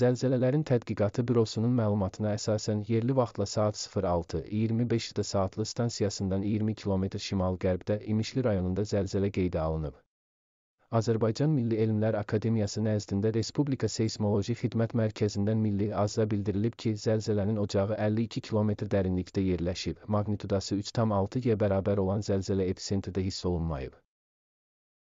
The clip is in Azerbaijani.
Zəlzələlərin Tədqiqatı Bürosunun məlumatına əsasən yerli vaxtla saat 06:25-də saatlı stansiyasından 20 km şimal-qərbdə İmişli rayonunda zəlzələ qeydə alınıb. Azərbaycan Milli Elmlər Akademiyası nəzdində Respublika Seysmoloji Xidmət Mərkəzindən Milli Azza bildirilib ki, zəlzələnin ocağı 52 km dərinlikdə yerləşib, maqnitudası 3,6-yə bərabər olan zəlzələ episentrdə hiss olunmayıb.